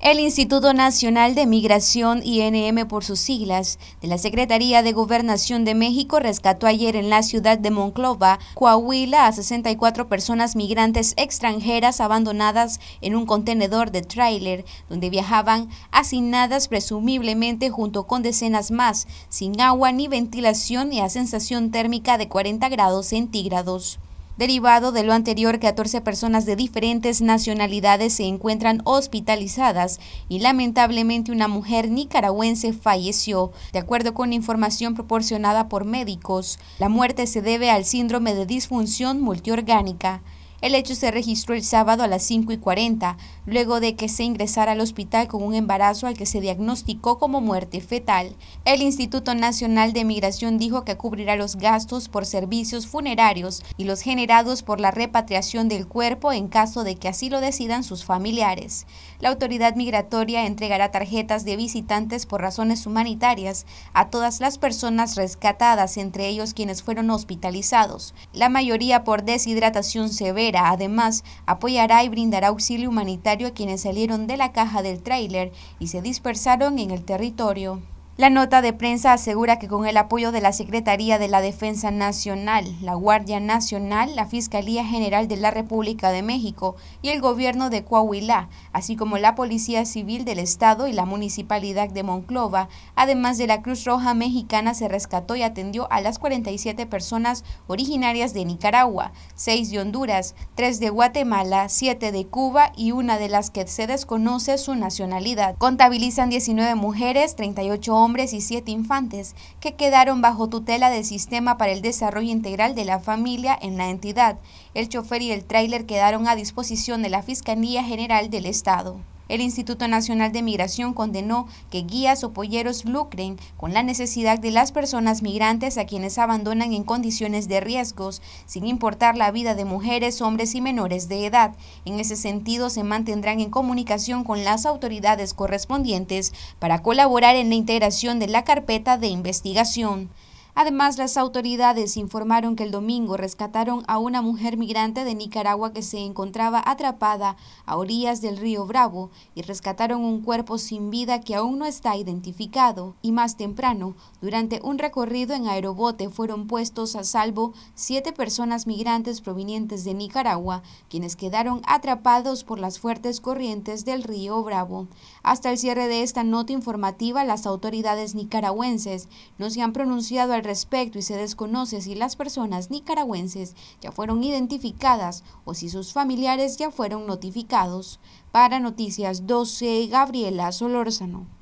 El Instituto Nacional de Migración, INM por sus siglas, de la Secretaría de Gobernación de México rescató ayer en la ciudad de Monclova, Coahuila, a 64 personas migrantes extranjeras abandonadas en un contenedor de tráiler, donde viajaban asignadas presumiblemente junto con decenas más, sin agua ni ventilación y a sensación térmica de 40 grados centígrados. Derivado de lo anterior, 14 personas de diferentes nacionalidades se encuentran hospitalizadas y lamentablemente una mujer nicaragüense falleció. De acuerdo con información proporcionada por médicos, la muerte se debe al síndrome de disfunción multiorgánica. El hecho se registró el sábado a las 5 y 40, luego de que se ingresara al hospital con un embarazo al que se diagnosticó como muerte fetal. El Instituto Nacional de Migración dijo que cubrirá los gastos por servicios funerarios y los generados por la repatriación del cuerpo en caso de que así lo decidan sus familiares. La autoridad migratoria entregará tarjetas de visitantes por razones humanitarias a todas las personas rescatadas, entre ellos quienes fueron hospitalizados, la mayoría por deshidratación severa Además, apoyará y brindará auxilio humanitario a quienes salieron de la caja del tráiler y se dispersaron en el territorio. La nota de prensa asegura que con el apoyo de la Secretaría de la Defensa Nacional, la Guardia Nacional, la Fiscalía General de la República de México y el gobierno de Coahuila, así como la Policía Civil del Estado y la Municipalidad de Monclova, además de la Cruz Roja Mexicana, se rescató y atendió a las 47 personas originarias de Nicaragua, 6 de Honduras, 3 de Guatemala, 7 de Cuba y una de las que se desconoce su nacionalidad. Contabilizan 19 mujeres, 38 hombres, hombres y siete infantes que quedaron bajo tutela del Sistema para el Desarrollo Integral de la Familia en la entidad. El chofer y el tráiler quedaron a disposición de la Fiscalía General del Estado. El Instituto Nacional de Migración condenó que guías o polleros lucren con la necesidad de las personas migrantes a quienes abandonan en condiciones de riesgos, sin importar la vida de mujeres, hombres y menores de edad. En ese sentido, se mantendrán en comunicación con las autoridades correspondientes para colaborar en la integración de la carpeta de investigación. Además, las autoridades informaron que el domingo rescataron a una mujer migrante de Nicaragua que se encontraba atrapada a orillas del río Bravo y rescataron un cuerpo sin vida que aún no está identificado. Y más temprano, durante un recorrido en aerobote fueron puestos a salvo siete personas migrantes provenientes de Nicaragua, quienes quedaron atrapados por las fuertes corrientes del río Bravo. Hasta el cierre de esta nota informativa, las autoridades nicaragüenses no se han pronunciado al respecto y se desconoce si las personas nicaragüenses ya fueron identificadas o si sus familiares ya fueron notificados. Para Noticias 12, Gabriela Solórzano.